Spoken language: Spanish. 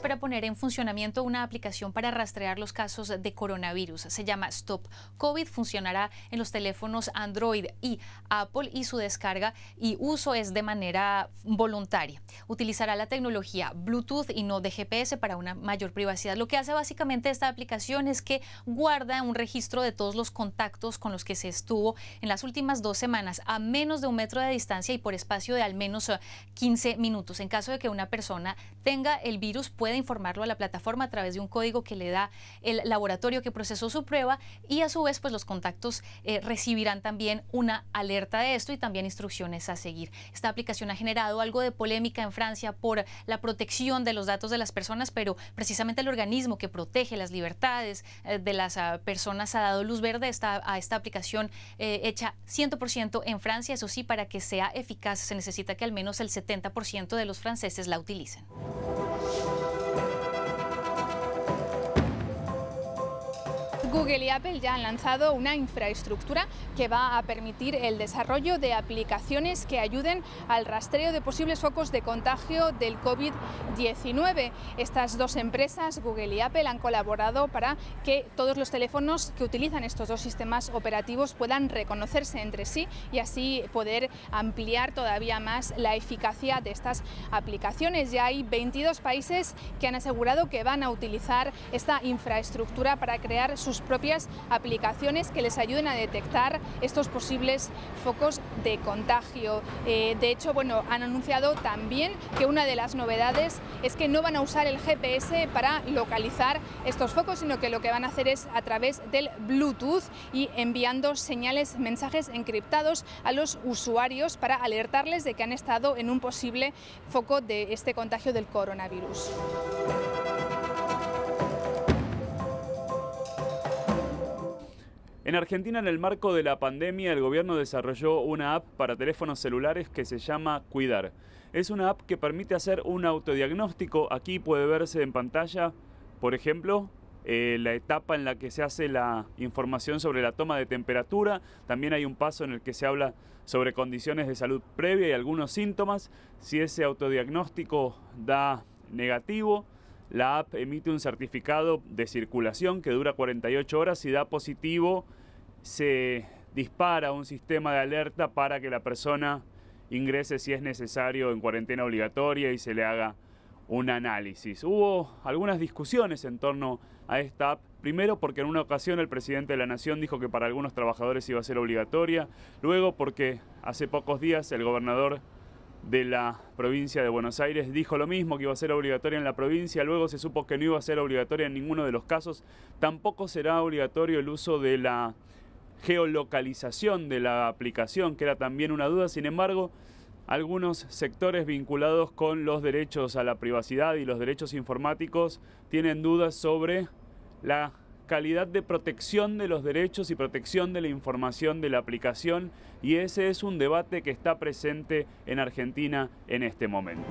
Para poner en funcionamiento una aplicación para rastrear los casos de coronavirus. Se llama Stop COVID. Funcionará en los teléfonos Android y Apple y su descarga y uso es de manera voluntaria. Utilizará la tecnología Bluetooth y no de GPS para una mayor privacidad. Lo que hace básicamente esta aplicación es que guarda un registro de todos los contactos con los que se estuvo en las últimas dos semanas a menos de un metro de distancia y por espacio de al menos 15 minutos. En caso de que una persona tenga el virus, puede informarlo a la plataforma a través de un código que le da el laboratorio que procesó su prueba y a su vez pues los contactos eh, recibirán también una alerta de esto y también instrucciones a seguir. Esta aplicación ha generado algo de polémica en Francia por la protección de los datos de las personas, pero precisamente el organismo que protege las libertades eh, de las ah, personas ha dado luz verde a esta aplicación eh, hecha 100% en Francia. Eso sí, para que sea eficaz se necesita que al menos el 70% de los franceses la utilicen. Google y Apple ya han lanzado una infraestructura que va a permitir el desarrollo de aplicaciones que ayuden al rastreo de posibles focos de contagio del COVID-19. Estas dos empresas, Google y Apple, han colaborado para que todos los teléfonos que utilizan estos dos sistemas operativos puedan reconocerse entre sí y así poder ampliar todavía más la eficacia de estas aplicaciones. Ya hay 22 países que han asegurado que van a utilizar esta infraestructura para crear sus propias aplicaciones que les ayuden a detectar estos posibles focos de contagio. Eh, de hecho, bueno, han anunciado también que una de las novedades es que no van a usar el GPS para localizar estos focos, sino que lo que van a hacer es a través del Bluetooth y enviando señales, mensajes encriptados a los usuarios para alertarles de que han estado en un posible foco de este contagio del coronavirus. En Argentina, en el marco de la pandemia, el gobierno desarrolló una app para teléfonos celulares que se llama Cuidar. Es una app que permite hacer un autodiagnóstico. Aquí puede verse en pantalla, por ejemplo, eh, la etapa en la que se hace la información sobre la toma de temperatura. También hay un paso en el que se habla sobre condiciones de salud previa y algunos síntomas. Si ese autodiagnóstico da negativo, la app emite un certificado de circulación que dura 48 horas. Si da positivo, se dispara un sistema de alerta para que la persona ingrese si es necesario en cuarentena obligatoria y se le haga un análisis. Hubo algunas discusiones en torno a esta app. Primero porque en una ocasión el presidente de la Nación dijo que para algunos trabajadores iba a ser obligatoria. Luego porque hace pocos días el gobernador de la provincia de Buenos Aires dijo lo mismo, que iba a ser obligatoria en la provincia, luego se supo que no iba a ser obligatoria en ninguno de los casos, tampoco será obligatorio el uso de la geolocalización de la aplicación, que era también una duda, sin embargo, algunos sectores vinculados con los derechos a la privacidad y los derechos informáticos tienen dudas sobre la calidad de protección de los derechos y protección de la información de la aplicación y ese es un debate que está presente en Argentina en este momento.